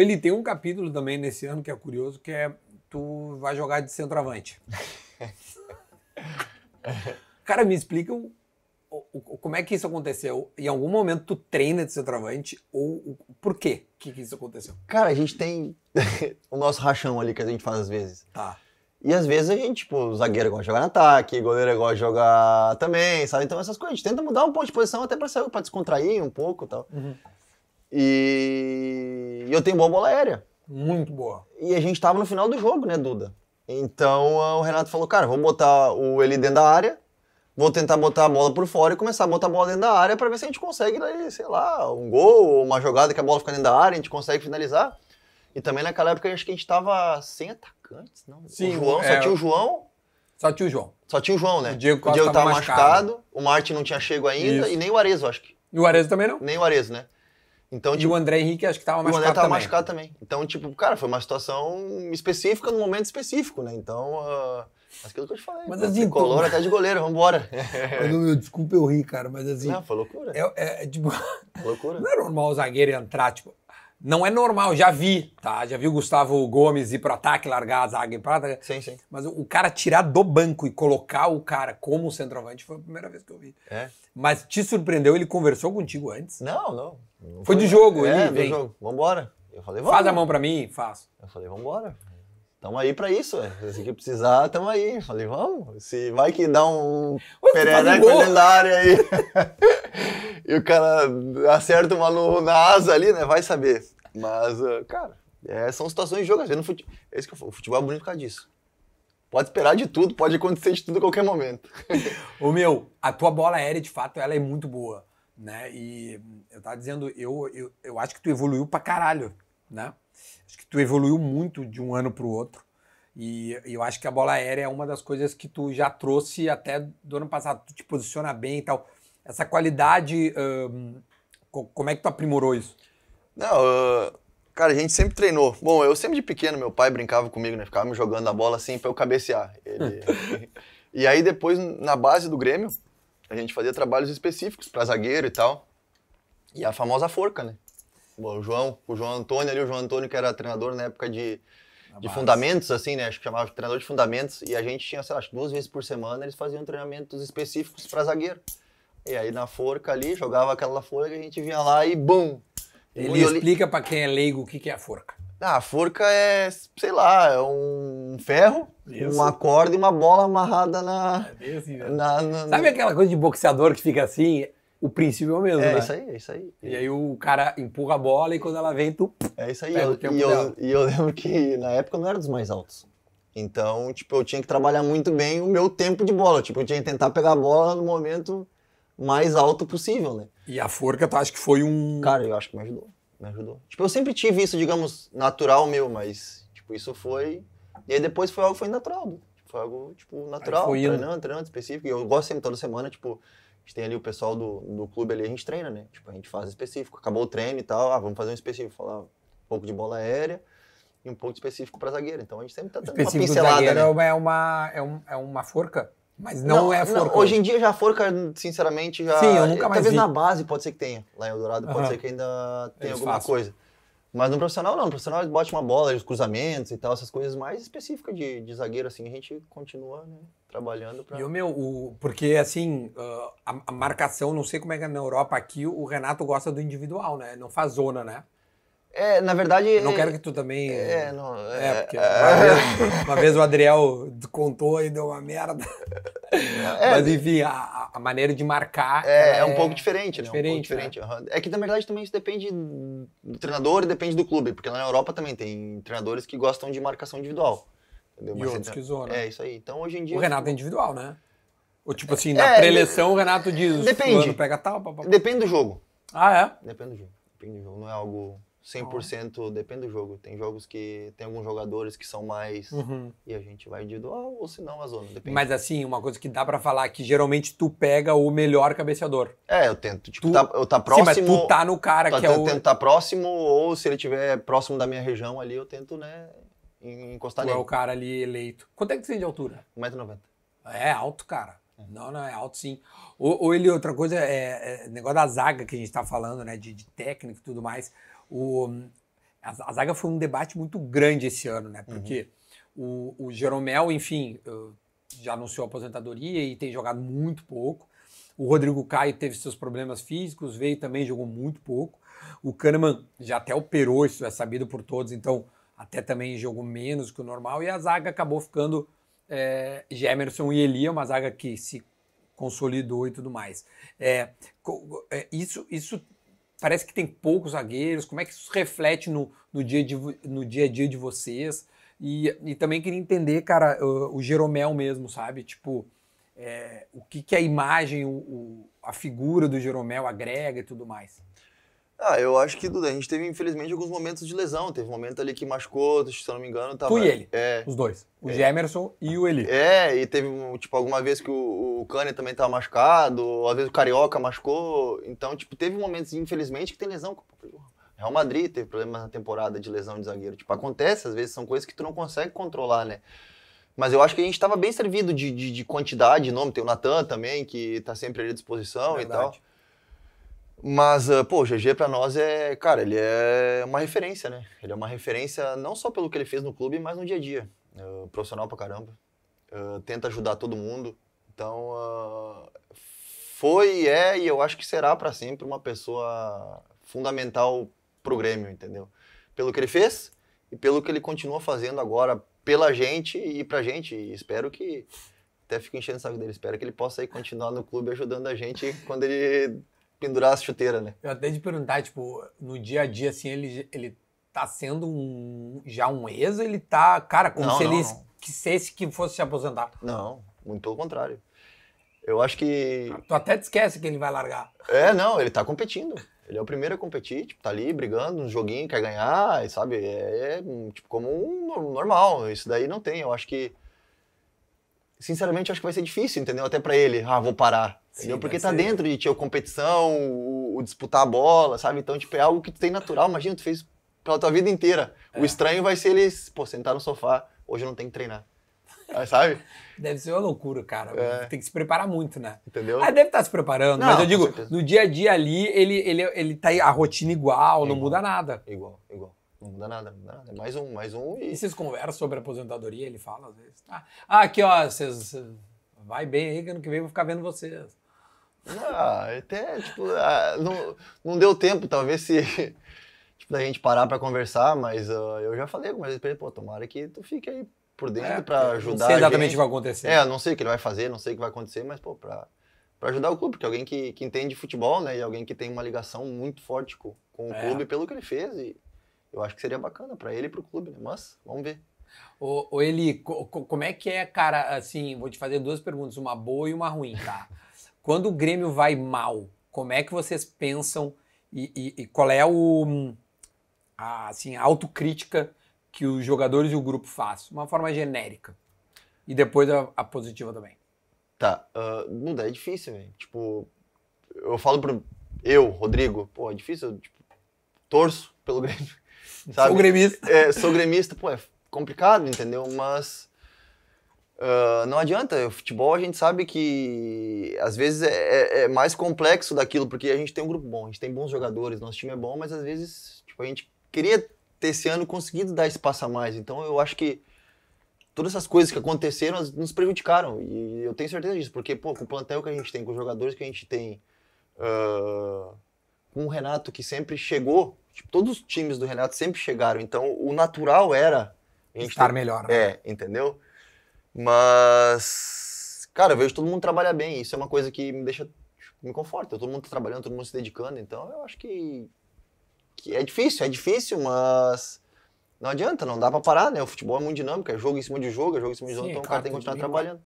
Ele tem um capítulo também nesse ano que é curioso, que é tu vai jogar de centroavante. Cara, me o como é que isso aconteceu? Em algum momento tu treina de centroavante ou por quê que, que isso aconteceu? Cara, a gente tem o nosso rachão ali que a gente faz às vezes. Tá. E às vezes a gente, tipo, o zagueiro gosta de jogar no ataque, goleiro gosta de jogar também, sabe? Então essas coisas, a gente tenta mudar um pouco de posição até pra, sair, pra descontrair um pouco e tal. Uhum. E eu tenho boa bola aérea. Muito boa. E a gente estava no final do jogo, né, Duda? Então o Renato falou, cara, vamos botar o ele dentro da área, vou tentar botar a bola por fora e começar a botar a bola dentro da área para ver se a gente consegue, né, sei lá, um gol, uma jogada que a bola fica dentro da área, a gente consegue finalizar. E também naquela época acho que a gente estava sem atacantes, não? Sim, o João, é... só tinha o João. Só tinha o João. Só tinha o João, né? O Diego, o Diego tava, tava machucado, machucado, o Martin não tinha chego ainda Isso. e nem o Arezo, acho que. E o Arezo também não? Nem o Arezo, né? Então, e tipo, o André Henrique acho que estava machucado. O André tava também. machucado também. Então, tipo, cara, foi uma situação específica num momento específico, né? Então. Uh... Ah, Aquilo é que eu te falei. Mas assim, color até de goleiro, vambora. Mas, meu, desculpa eu rir, cara, mas assim. Não, foi loucura. É, é, é tipo. Loucura. Não é normal o zagueiro entrar, tipo. Não é normal, já vi, tá? Já vi o Gustavo Gomes ir pro ataque, largar a zaga e pra ataque. Sim, sim. Mas o cara tirar do banco e colocar o cara como centroavante foi a primeira vez que eu vi. É. Mas te surpreendeu? Ele conversou contigo antes? Não, não. Foi, foi de jogo, é, ele. É, jogo. Vambora. Eu falei, vamos. Faz a mão pra mim, faço. Eu falei, vambora. Tamo aí pra isso, velho. Se que precisar, tamo aí. Eu falei, vamos. Se vai que dá um perereco um dentro da área aí. e o cara acerta uma maluco na asa ali, né? Vai saber. Mas, ah, cara, é, são situações de jogo. Às vezes no É isso que eu falo. O futebol é bonito por causa disso. Pode esperar de tudo, pode acontecer de tudo a qualquer momento. Ô meu, a tua bola aérea, de fato, ela é muito boa né? E eu tava dizendo, eu, eu, eu acho que tu evoluiu pra caralho, né? Acho que tu evoluiu muito de um ano pro outro. E, e eu acho que a bola aérea é uma das coisas que tu já trouxe até do ano passado. Tu te posiciona bem e tal. Essa qualidade, hum, como é que tu aprimorou isso? Não, uh, cara, a gente sempre treinou. Bom, eu sempre de pequeno, meu pai brincava comigo, né? Ficava me jogando a bola assim pra eu cabecear. Ele... e aí depois, na base do Grêmio, a gente fazia trabalhos específicos para zagueiro e tal. E a famosa forca, né? O João, o João Antônio ali, o João Antônio que era treinador na época de, de fundamentos, assim, né? Acho que chamava de treinador de fundamentos. E a gente tinha, sei lá, duas vezes por semana eles faziam treinamentos específicos para zagueiro. E aí na forca ali, jogava aquela forca, a gente vinha lá e bum! Ele explica para quem é leigo o que, que é a forca. Ah, a forca é, sei lá, é um ferro, Isso. uma corda e uma bola amarrada na, é assim, né? na, na, Sabe aquela coisa de boxeador que fica assim? O princípio é o mesmo, é, né? É isso aí, é isso aí. E aí o cara empurra a bola e quando ela vem, tu. É isso aí. Eu, e, eu, e eu lembro que na época eu não era dos mais altos. Então, tipo, eu tinha que trabalhar muito bem o meu tempo de bola. Tipo, eu tinha que tentar pegar a bola no momento mais alto possível, né? E a forca, tu acha que foi um. Cara, eu acho que me ajudou me ajudou. Tipo, eu sempre tive isso, digamos, natural meu, mas, tipo, isso foi... E aí depois foi algo foi natural, tipo, foi algo, tipo, natural, treinando, treinando específico. E eu gosto sempre, toda semana, tipo, a gente tem ali o pessoal do, do clube ali, a gente treina, né? Tipo, a gente faz específico. Acabou o treino e tal, ah, vamos fazer um específico, falar um pouco de bola aérea e um pouco específico para zagueiro. Então a gente sempre tá dando uma pincelada, né? É uma, é, um, é uma forca? Mas não, não é forca. Não, hoje em dia já forca, sinceramente, já. Sim, eu nunca mais. Talvez vi. na base pode ser que tenha. Lá em Eldorado pode uhum. ser que ainda tenha eles é alguma façam. coisa. Mas no profissional não. No profissional eles botam uma bola, os cruzamentos e tal, essas coisas mais específicas de, de zagueiro, assim, a gente continua né, trabalhando para. E o meu, o, porque assim, ah, a, a, marcação, não sei como é que é na Europa aqui, o Renato gosta do individual, né? Não faz zona, né? É, na verdade. Não quero que tu também. É, né? não. É, é porque é. uma vez, uma, vez, o Adriel contou e deu uma merda. É, Mas enfim, a, a, maneira de marcar. É, é um é né? pouco diferente, né? Diferente, um diferente. Né? É que na verdade também isso depende do treinador e depende do clube, porque lá na Europa também tem treinadores que gostam de marcação individual. Entendeu? E Mas outros é que zoam. Né? É, isso aí. Então hoje em dia. O Renato é individual, né? Ou tipo assim, na é, preleção o Renato diz. Depende. Pega tal, pá, pá, pá. Depende do jogo. Ah, é? Depende do jogo. Depende do jogo. Não é algo. 100%, oh. depende do jogo. Tem jogos que tem alguns jogadores que são mais uhum. e a gente vai individual ou se não a zona, depende. Mas assim, uma coisa que dá para falar que geralmente tu pega o melhor cabeceador. É, eu tento, tipo, tu, tá, eu tá próximo. Sim, mas tu tá no cara tá, que é o eu tento tá próximo ou se ele tiver próximo da minha região ali, eu tento, né, encostar tu é nele. é o cara ali eleito. Quanto é que você tem de altura? 1,90m. É alto, cara. Não, não, é alto sim. Ou, ou ele, outra coisa, é, é, negócio da zaga que a gente está falando, né? De, de técnico e tudo mais. O, a, a, zaga foi um debate muito grande esse ano, né? Porque uhum. o, o Jeromel, enfim, já anunciou aposentadoria e tem jogado muito pouco. O Rodrigo Caio teve seus problemas físicos, veio também, jogou muito pouco. O Kahneman já até operou, isso é sabido por todos, então até também jogou menos que o normal. E a zaga acabou ficando é, Gemerson e Eli, é uma zaga que se consolidou e tudo mais. É, é, isso, isso parece que tem poucos zagueiros, como é que isso reflete no, no, dia, de, no dia a dia de vocês? E, e também queria entender, cara, o, o Jeromel mesmo, sabe? Tipo, é, o que, que a imagem, o, o, a figura do Jeromel agrega e tudo mais. Ah, eu acho que a gente teve, infelizmente, alguns momentos de lesão. Teve um momento ali que machucou, se eu não me engano. Tava... Tu e ele? É. Os dois. O é. Gemerson e o Eli. É, e teve, tipo, alguma vez que o, o também tava machucado, às vezes o Carioca machucou. Então, tipo, teve momentos, infelizmente, que tem lesão. Real Madrid teve problemas na temporada de lesão de zagueiro. Tipo, acontece, às vezes são coisas que tu não consegue controlar, né? Mas eu acho que a gente estava bem servido de, de, de quantidade, nome. Tem o Natan também, que está sempre ali à disposição Verdade. e tal. Mas, ah, pô, o GG pra nós é, cara, ele é uma referência, né? Ele é uma referência não só pelo que ele fez no clube, mas no dia a dia. Uh, profissional pra caramba. Uh, tenta ajudar todo mundo. Então, uh, foi, é e eu acho que será para sempre uma pessoa fundamental pro Grêmio, entendeu? Pelo que ele fez e pelo que ele continua fazendo agora pela gente e pra gente. E espero que até fico enchendo o saco dele. Espero que ele possa aí continuar no clube ajudando a gente quando ele pendurar a chuteira, né? Eu até te perguntar, tipo, no dia a dia, assim, ele, ele tá sendo um, já um ex ele tá, cara, como não, se não, ele não. quisesse que fosse se aposentar? Não, muito pelo contrário. Eu acho que... Ah, tu até te esquece que ele vai largar. É, não, ele tá competindo. Ele é o primeiro a competir, tipo, tá ali brigando, um joguinho, quer ganhar, sabe? É, é tipo, como um normal, isso daí não tem. Eu acho que sinceramente, acho que vai ser difícil, entendeu? Até para ele, ah, vou parar. Sim, entendeu? Porque tá ser. dentro de ti a competição, o, o, disputar a bola, sabe? Então, tipo, é algo que tu tem natural. Imagina, tu fez pela tua vida inteira. É. O estranho vai ser eles, pô, sentar no sofá, hoje eu não tenho que treinar. Aí, é, sabe? Deve ser uma loucura, cara. É. Tem que se preparar muito, né? Entendeu? Ah, deve estar tá se preparando, não, mas eu digo, no dia a dia ali, ele, ele, ele tá a rotina igual, é não igual, muda nada. Igual, igual. Não muda nada, não muda nada. É mais um, mais um e. E vocês conversam sobre aposentadoria, ele fala às vezes. Ah, ah aqui, ó, vocês. Vai bem aí, que ano que vem eu vou ficar vendo vocês. Não, ah, até, tipo, ah, não, não deu tempo, talvez se. Tipo, da gente parar pra conversar, mas uh, eu já falei algumas vezes pra ele, pô, tomara que tu fique aí por dentro é, pra ajudar. Não sei exatamente o que vai acontecer. É, não sei o que ele vai fazer, não sei o que vai acontecer, mas, pô, pra, pra ajudar o clube, porque é alguém que, que entende futebol, né, e alguém que tem uma ligação muito forte com, com o é. clube pelo que ele fez e eu acho que seria bacana para ele e para o clube, né? Mas vamos ver. Ô, ô Eli, co como é que é, cara? Assim, vou te fazer duas perguntas, uma boa e uma ruim, tá? Quando o Grêmio vai mal, como é que vocês pensam e, e, e qual é o, a, assim, a autocrítica que os jogadores e o grupo fazem? Uma forma genérica. E depois a, a positiva também. Tá, uh, não dá, é difícil, velho. Tipo, eu falo pro. Eu, Rodrigo, pô, é difícil, eu, tipo, torço pelo Grêmio Sabe? Sou gremista. É, sou gremista, pô, é complicado, entendeu? Mas uh, não adianta. O futebol a gente sabe que às vezes é, é, é, mais complexo daquilo, porque a gente tem um grupo bom, a gente tem bons jogadores, nosso time é bom, mas às vezes tipo, a gente queria ter esse ano conseguido dar espaço a mais. Então eu acho que todas essas coisas que aconteceram nos prejudicaram. E eu tenho certeza disso, porque pô, com o plantel que a gente tem, com os jogadores que a gente tem, uh, com o Renato que sempre chegou Tipo, todos os times do Renato sempre chegaram, então o natural era estar melhor. Né? É, entendeu? Mas cara, eu vejo todo mundo trabalhar bem, isso é uma coisa que me deixa tipo, me conforta. Todo mundo tá trabalhando, todo mundo se dedicando, então eu acho que que é difícil, é difícil, mas não adianta, não dá para parar, né? O futebol é muito dinâmico, é jogo em cima de jogo, é jogo em cima de jogo, Sim, então o cara tem que continuar trabalhando.